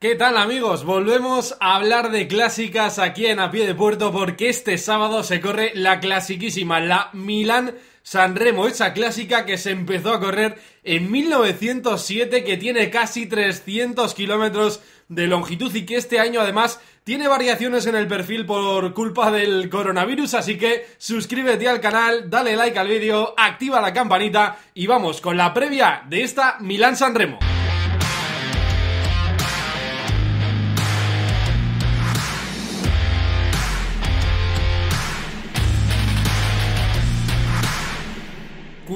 ¿Qué tal amigos? Volvemos a hablar de clásicas aquí en A Pie de Puerto porque este sábado se corre la clasiquísima, la Milán Sanremo, esa clásica que se empezó a correr en 1907 que tiene casi 300 kilómetros de longitud y que este año además tiene variaciones en el perfil por culpa del coronavirus, así que suscríbete al canal, dale like al vídeo, activa la campanita y vamos con la previa de esta Milán Sanremo.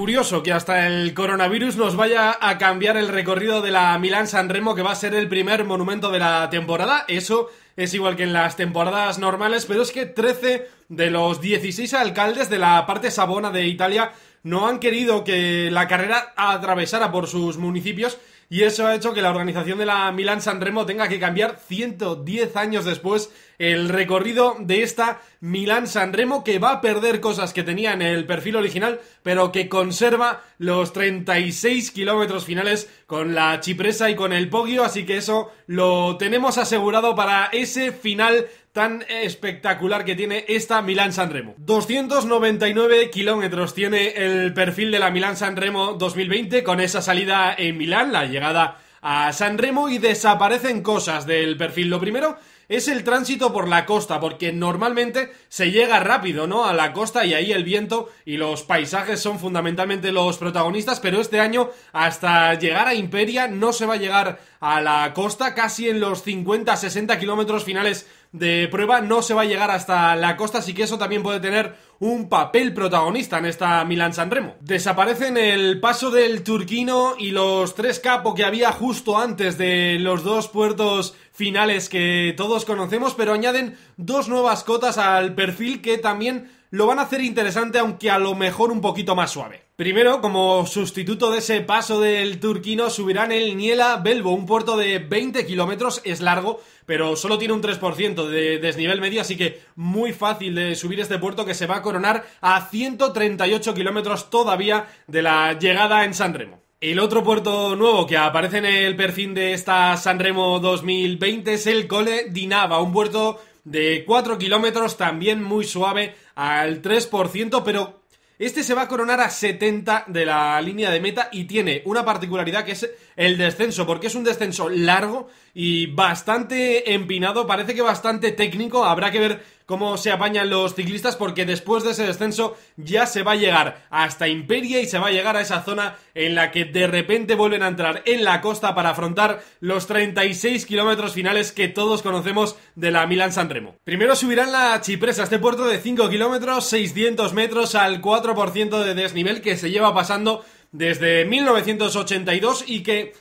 curioso que hasta el coronavirus nos vaya a cambiar el recorrido de la Milán-San Remo, que va a ser el primer monumento de la temporada. Eso es igual que en las temporadas normales, pero es que 13 de los 16 alcaldes de la parte sabona de Italia no han querido que la carrera atravesara por sus municipios y eso ha hecho que la organización de la milan San Remo tenga que cambiar 110 años después el recorrido de esta milan San Remo que va a perder cosas que tenía en el perfil original pero que conserva los 36 kilómetros finales con la Chipresa y con el Poggio así que eso lo tenemos asegurado para ese final tan espectacular que tiene esta Milán-San Remo. 299 kilómetros tiene el perfil de la Milán-San Remo 2020 con esa salida en Milán, la llegada a San Remo y desaparecen cosas del perfil. Lo primero es el tránsito por la costa, porque normalmente se llega rápido, ¿no? A la costa y ahí el viento y los paisajes son fundamentalmente los protagonistas, pero este año hasta llegar a Imperia no se va a llegar a la costa, casi en los 50-60 kilómetros finales de prueba no se va a llegar hasta la costa, así que eso también puede tener un papel protagonista en esta Milan Sanremo. Desaparecen el paso del turquino y los tres capos que había justo antes de los dos puertos finales que todos conocemos, pero añaden dos nuevas cotas al perfil que también lo van a hacer interesante, aunque a lo mejor un poquito más suave. Primero, como sustituto de ese paso del turquino, subirán el Niela Belbo, un puerto de 20 kilómetros, es largo, pero solo tiene un 3% de desnivel medio, así que muy fácil de subir este puerto que se va a coronar a 138 kilómetros todavía de la llegada en San Remo. El otro puerto nuevo que aparece en el perfil de esta Sanremo 2020 es el Cole Dinava, un puerto de 4 kilómetros, también muy suave, al 3%, pero este se va a coronar a 70 de la línea de meta y tiene una particularidad que es el descenso, porque es un descenso largo y bastante empinado, parece que bastante técnico, habrá que ver cómo se apañan los ciclistas porque después de ese descenso ya se va a llegar hasta Imperia y se va a llegar a esa zona en la que de repente vuelven a entrar en la costa para afrontar los 36 kilómetros finales que todos conocemos de la Milan Sanremo. Primero subirán la Chipresa, este puerto de 5 kilómetros, 600 metros al 4% de desnivel que se lleva pasando desde 1982 y que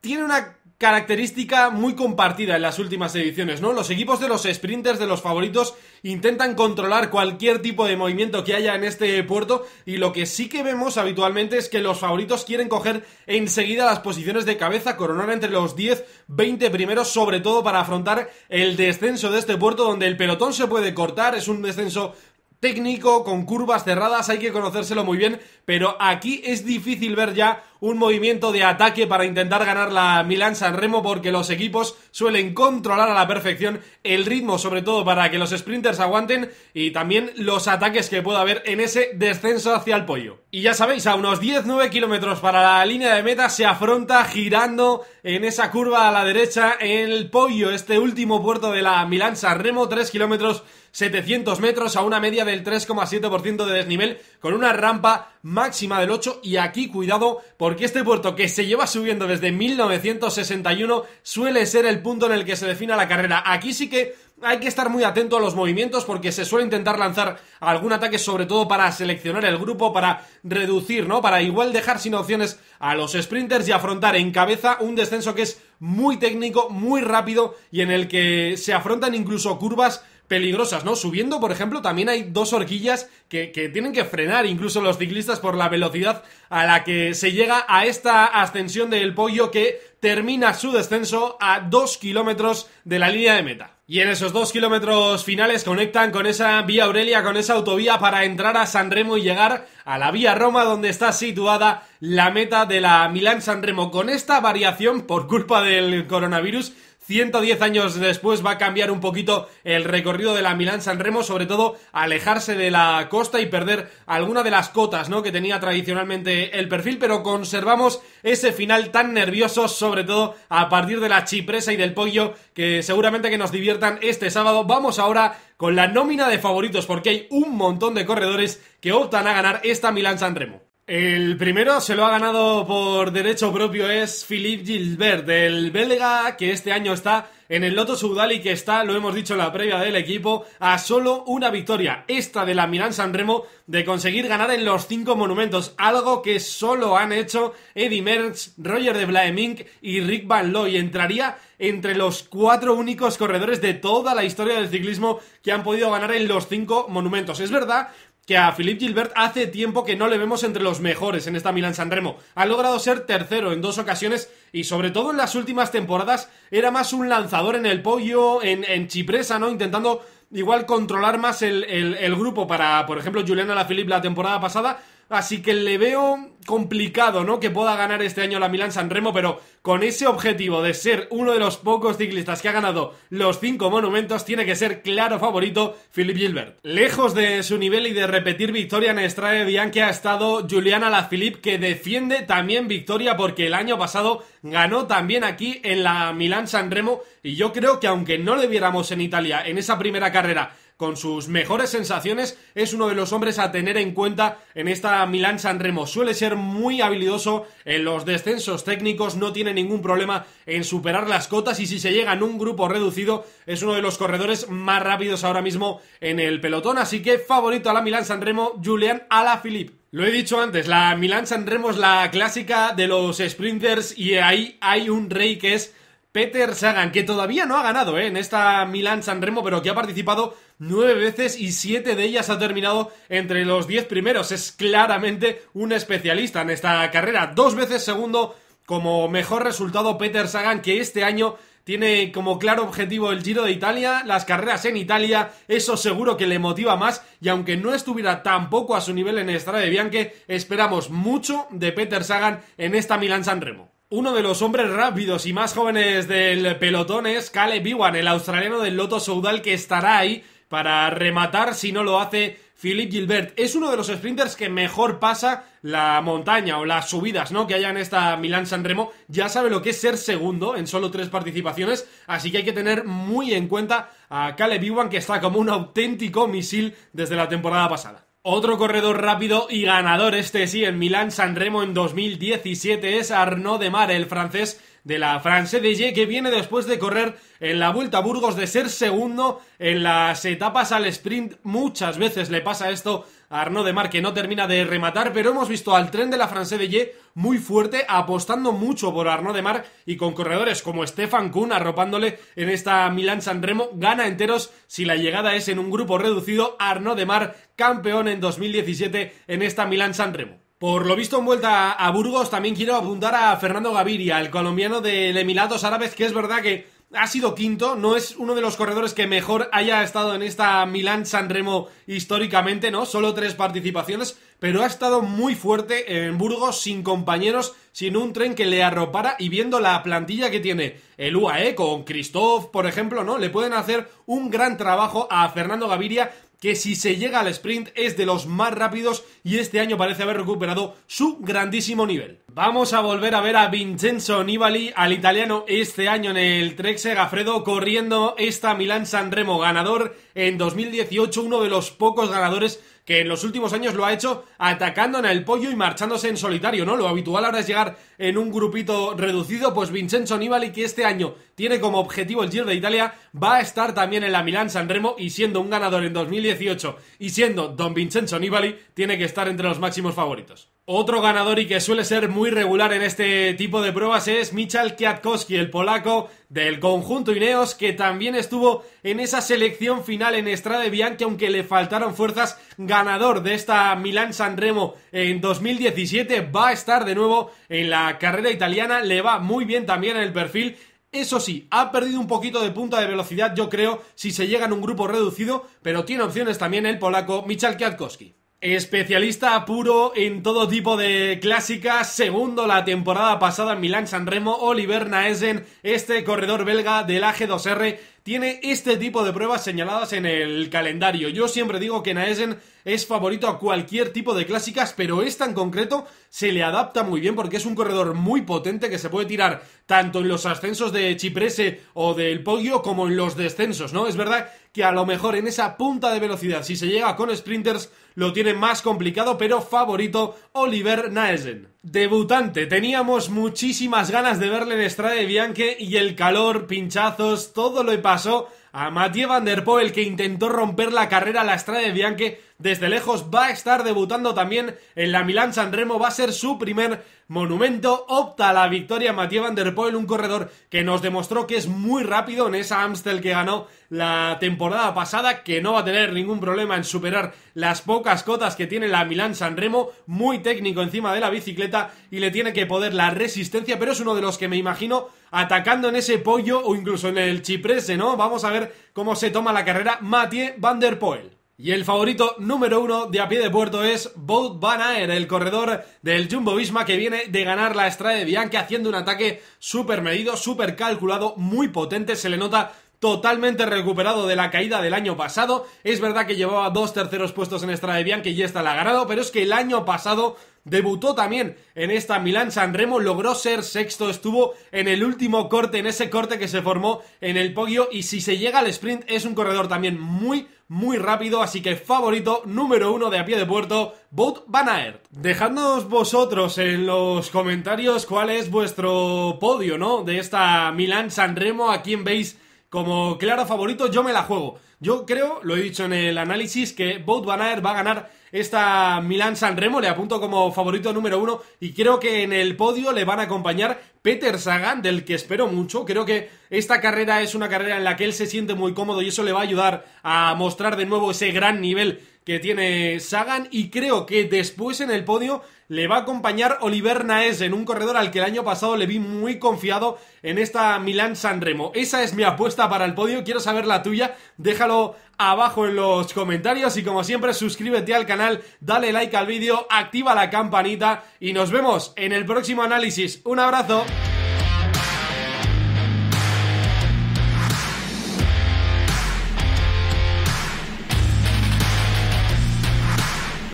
tiene una característica muy compartida en las últimas ediciones, ¿no? Los equipos de los sprinters, de los favoritos, intentan controlar cualquier tipo de movimiento que haya en este puerto y lo que sí que vemos habitualmente es que los favoritos quieren coger enseguida las posiciones de cabeza, coronar entre los 10, 20 primeros, sobre todo para afrontar el descenso de este puerto donde el pelotón se puede cortar, es un descenso técnico, con curvas cerradas, hay que conocérselo muy bien, pero aquí es difícil ver ya un movimiento de ataque para intentar ganar la Milán San Remo porque los equipos suelen controlar a la perfección el ritmo, sobre todo para que los sprinters aguanten y también los ataques que pueda haber en ese descenso hacia el pollo. Y ya sabéis, a unos 19 kilómetros para la línea de meta se afronta girando en esa curva a la derecha el pollo, este último puerto de la Milán San Remo, 3 kilómetros 700 metros a una media del 3,7% de desnivel, con una rampa máxima del 8 y aquí cuidado porque este puerto que se lleva subiendo desde 1961 suele ser el punto en el que se defina la carrera. Aquí sí que hay que estar muy atento a los movimientos porque se suele intentar lanzar algún ataque sobre todo para seleccionar el grupo, para reducir, ¿no? Para igual dejar sin opciones a los sprinters y afrontar en cabeza un descenso que es muy técnico, muy rápido y en el que se afrontan incluso curvas peligrosas, ¿no? Subiendo, por ejemplo, también hay dos horquillas que, tienen que frenar incluso los ciclistas por la velocidad a la que se llega a esta ascensión del pollo que termina su descenso a 2 kilómetros de la línea de meta. Y en esos dos kilómetros finales conectan con esa vía Aurelia, con esa autovía para entrar a San Remo y llegar a la vía Roma donde está situada la meta de la Milán San Remo. Con esta variación por culpa del coronavirus 110 años después va a cambiar un poquito el recorrido de la Milán-San Remo, sobre todo alejarse de la costa y perder alguna de las cotas ¿no? que tenía tradicionalmente el perfil, pero conservamos ese final tan nervioso, sobre todo a partir de la chipresa y del pollo, que seguramente que nos diviertan este sábado. Vamos ahora con la nómina de favoritos, porque hay un montón de corredores que optan a ganar esta Milán-San Remo. El primero se lo ha ganado por derecho propio es Philippe Gilbert, del belga que este año está en el Loto Sudal y que está, lo hemos dicho en la previa del equipo, a solo una victoria, esta de la Milán Sanremo, de conseguir ganar en los cinco monumentos, algo que solo han hecho Eddie Merckx, Roger de Vlaeminck y Rick Van Looy. Entraría entre los cuatro únicos corredores de toda la historia del ciclismo que han podido ganar en los cinco monumentos. Es verdad que a Philippe Gilbert hace tiempo que no le vemos entre los mejores en esta Milan Sanremo. Ha logrado ser tercero en dos ocasiones y sobre todo en las últimas temporadas era más un lanzador en el pollo, en, Chipresa, ¿no? Intentando igual controlar más el, grupo para, por ejemplo, Juliana Alaphilippe la temporada pasada Así que le veo complicado, ¿no? Que pueda ganar este año la Milan San Remo, pero con ese objetivo de ser uno de los pocos ciclistas que ha ganado los cinco monumentos, tiene que ser claro favorito Philip Gilbert. Lejos de su nivel y de repetir victoria en Estrada que ha estado Juliana Lafilippe, que defiende también victoria porque el año pasado ganó también aquí en la Milan San Remo. Y yo creo que aunque no le viéramos en Italia en esa primera carrera con sus mejores sensaciones, es uno de los hombres a tener en cuenta en esta milan San Remo. Suele ser muy habilidoso en los descensos técnicos, no tiene ningún problema en superar las cotas y si se llega en un grupo reducido, es uno de los corredores más rápidos ahora mismo en el pelotón. Así que favorito a la milan San Remo, Julian Alaphilippe. Lo he dicho antes, la milan San Remo es la clásica de los sprinters y ahí hay un rey que es Peter Sagan, que todavía no ha ganado eh, en esta milan San Remo, pero que ha participado nueve veces y siete de ellas ha terminado entre los diez primeros. Es claramente un especialista en esta carrera. Dos veces segundo como mejor resultado Peter Sagan que este año tiene como claro objetivo el Giro de Italia, las carreras en Italia, eso seguro que le motiva más y aunque no estuviera tampoco a su nivel en Estrada de Bianche, esperamos mucho de Peter Sagan en esta Milan San Remo. Uno de los hombres rápidos y más jóvenes del pelotón es Caleb Iwan, el australiano del Loto Soudal que estará ahí para rematar si no lo hace Philippe Gilbert. Es uno de los sprinters que mejor pasa la montaña o las subidas, ¿no? Que haya en esta Milán San Remo. Ya sabe lo que es ser segundo en solo tres participaciones, así que hay que tener muy en cuenta a Caleb Ewan, que está como un auténtico misil desde la temporada pasada. Otro corredor rápido y ganador, este sí, en Milán San Remo en 2017 es Arnaud Demare, el francés de la France Ye, que viene después de correr en la Vuelta a Burgos, de ser segundo en las etapas al sprint. Muchas veces le pasa esto a Arnaud de Mar que no termina de rematar, pero hemos visto al tren de la France Ye, muy fuerte, apostando mucho por Arnaud de Mar y con corredores como Stefan Kuhn arropándole en esta Milán San Remo. Gana enteros si la llegada es en un grupo reducido. Arnaud de Mar, campeón en 2017 en esta Milán sanremo por lo visto en vuelta a Burgos también quiero apuntar a Fernando Gaviria, el colombiano del Emiratos Árabes, que es verdad que ha sido quinto, no es uno de los corredores que mejor haya estado en esta Milán San Remo históricamente, ¿no? Solo tres participaciones, pero ha estado muy fuerte en Burgos sin compañeros, sin un tren que le arropara y viendo la plantilla que tiene el UAE con Christoph, por ejemplo, ¿no? Le pueden hacer un gran trabajo a Fernando Gaviria que si se llega al sprint es de los más rápidos y este año parece haber recuperado su grandísimo nivel. Vamos a volver a ver a Vincenzo Nibali, al italiano, este año en el Trek Segafredo, corriendo esta Milán sanremo ganador en 2018, uno de los pocos ganadores que en los últimos años lo ha hecho atacando en el pollo y marchándose en solitario, ¿no? Lo habitual ahora es llegar en un grupito reducido, pues Vincenzo Nibali, que este año tiene como objetivo el Giro de Italia, va a estar también en la Milán sanremo y siendo un ganador en 2018 y siendo don Vincenzo Nibali, tiene que estar entre los máximos favoritos. Otro ganador y que suele ser muy regular en este tipo de pruebas es Michal Kwiatkowski, el polaco del conjunto Ineos, que también estuvo en esa selección final en Estrade Bianchi, aunque le faltaron fuerzas, ganador de esta Milán San Remo en 2017, va a estar de nuevo en la carrera italiana, le va muy bien también en el perfil, eso sí, ha perdido un poquito de punta de velocidad, yo creo, si se llega en un grupo reducido, pero tiene opciones también el polaco Michal Kwiatkowski. Especialista puro en todo tipo de clásicas, segundo la temporada pasada en Milán Remo Oliver Naesen, este corredor belga del AG2R tiene este tipo de pruebas señaladas en el calendario. Yo siempre digo que Naesen es favorito a cualquier tipo de clásicas, pero esta en concreto se le adapta muy bien porque es un corredor muy potente que se puede tirar tanto en los ascensos de Chiprese o del Poggio como en los descensos, ¿no? Es verdad que a lo mejor en esa punta de velocidad, si se llega con sprinters, lo tiene más complicado, pero favorito Oliver Naesen. Debutante, teníamos muchísimas ganas de verle en Estrada de Bianche y el calor, pinchazos, todo lo pasó a Mathieu Van Der Poel que intentó romper la carrera a la de Bianche desde lejos, va a estar debutando también en la milan San Remo, va a ser su primer monumento, opta la victoria Mathieu Van Der Poel, un corredor que nos demostró que es muy rápido en esa Amstel que ganó la temporada pasada, que no va a tener ningún problema en superar las pocas cotas que tiene la milan San Remo, muy técnico encima de la bicicleta y le tiene que poder la resistencia, pero es uno de los que me imagino atacando en ese pollo o incluso en el chiprese, ¿no? Vamos a ver cómo se toma la carrera Mathieu Van Der Poel. Y el favorito número uno de a pie de puerto es Boat Van en el corredor del Jumbo Visma que viene de ganar la estrada de Bianca haciendo un ataque súper medido, súper calculado, muy potente. Se le nota totalmente recuperado de la caída del año pasado. Es verdad que llevaba dos terceros puestos en Estrada de Bianca y ya la ganado, pero es que el año pasado debutó también en esta milan San Remo, logró ser sexto, estuvo en el último corte, en ese corte que se formó en el podio y si se llega al sprint es un corredor también muy muy rápido, así que favorito número uno de a pie de puerto, Bout Van Aert. Dejadnos vosotros en los comentarios cuál es vuestro podio, ¿no? De esta milan San Remo, a quién veis como claro favorito, yo me la juego. Yo creo, lo he dicho en el análisis, que Boat Van va a ganar esta milan San Remo, le apunto como favorito número uno y creo que en el podio le van a acompañar Peter Sagan, del que espero mucho. Creo que esta carrera es una carrera en la que él se siente muy cómodo y eso le va a ayudar a mostrar de nuevo ese gran nivel que tiene Sagan y creo que después en el podio le va a acompañar Oliver Naes en un corredor al que el año pasado le vi muy confiado en esta Milán San Remo. Esa es mi apuesta para el podio, quiero saber la tuya, déjalo abajo en los comentarios y como siempre suscríbete al canal, dale like al vídeo, activa la campanita y nos vemos en el próximo análisis. Un abrazo.